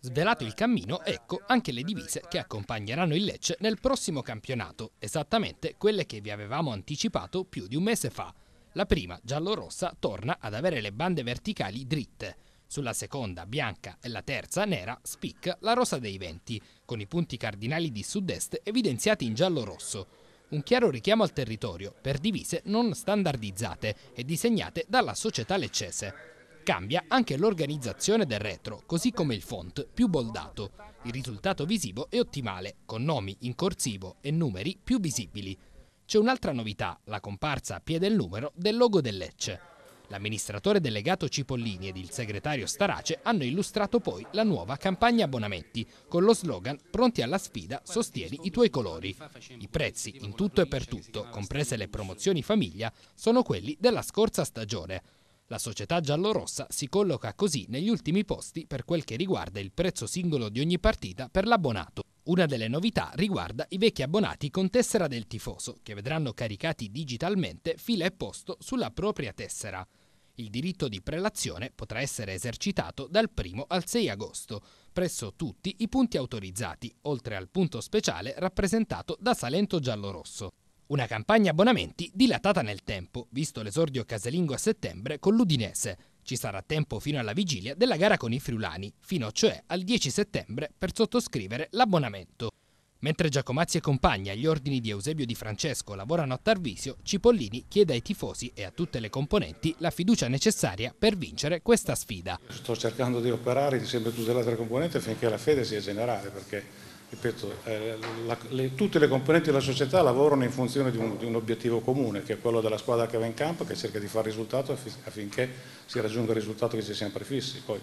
Svelato il cammino, ecco anche le divise che accompagneranno il Lecce nel prossimo campionato, esattamente quelle che vi avevamo anticipato più di un mese fa. La prima, giallorossa, torna ad avere le bande verticali dritte. Sulla seconda, bianca, e la terza, nera, spicca la rosa dei venti, con i punti cardinali di sud-est evidenziati in giallo-rosso. Un chiaro richiamo al territorio, per divise non standardizzate e disegnate dalla società leccese. Cambia anche l'organizzazione del retro, così come il font, più boldato. Il risultato visivo è ottimale, con nomi in corsivo e numeri più visibili. C'è un'altra novità, la comparsa a piede del numero del logo del Lecce. L'amministratore delegato Cipollini ed il segretario Starace hanno illustrato poi la nuova campagna abbonamenti con lo slogan Pronti alla sfida, sostieni i tuoi colori. I prezzi in tutto e per tutto, comprese le promozioni famiglia, sono quelli della scorsa stagione. La società giallorossa si colloca così negli ultimi posti per quel che riguarda il prezzo singolo di ogni partita per l'abbonato. Una delle novità riguarda i vecchi abbonati con tessera del tifoso, che vedranno caricati digitalmente fila e posto sulla propria tessera. Il diritto di prelazione potrà essere esercitato dal 1 al 6 agosto, presso tutti i punti autorizzati, oltre al punto speciale rappresentato da Salento Giallorosso. Una campagna abbonamenti dilatata nel tempo, visto l'esordio casalingo a settembre con l'Udinese. Ci sarà tempo fino alla vigilia della gara con i friulani, fino cioè al 10 settembre per sottoscrivere l'abbonamento. Mentre Giacomazzi e compagni agli ordini di Eusebio Di Francesco lavorano a Tarvisio, Cipollini chiede ai tifosi e a tutte le componenti la fiducia necessaria per vincere questa sfida. Sto cercando di operare, insieme a tutte le altre componenti finché la fede sia generale, perché ripeto, eh, la, le, tutte le componenti della società lavorano in funzione di un, di un, obiettivo comune, che è quello della squadra che va in campo, che cerca di fare risultato affinché si raggiunga il risultato che si è prefissi. Poi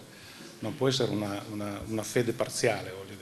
non può essere una, una, una fede parziale, voglio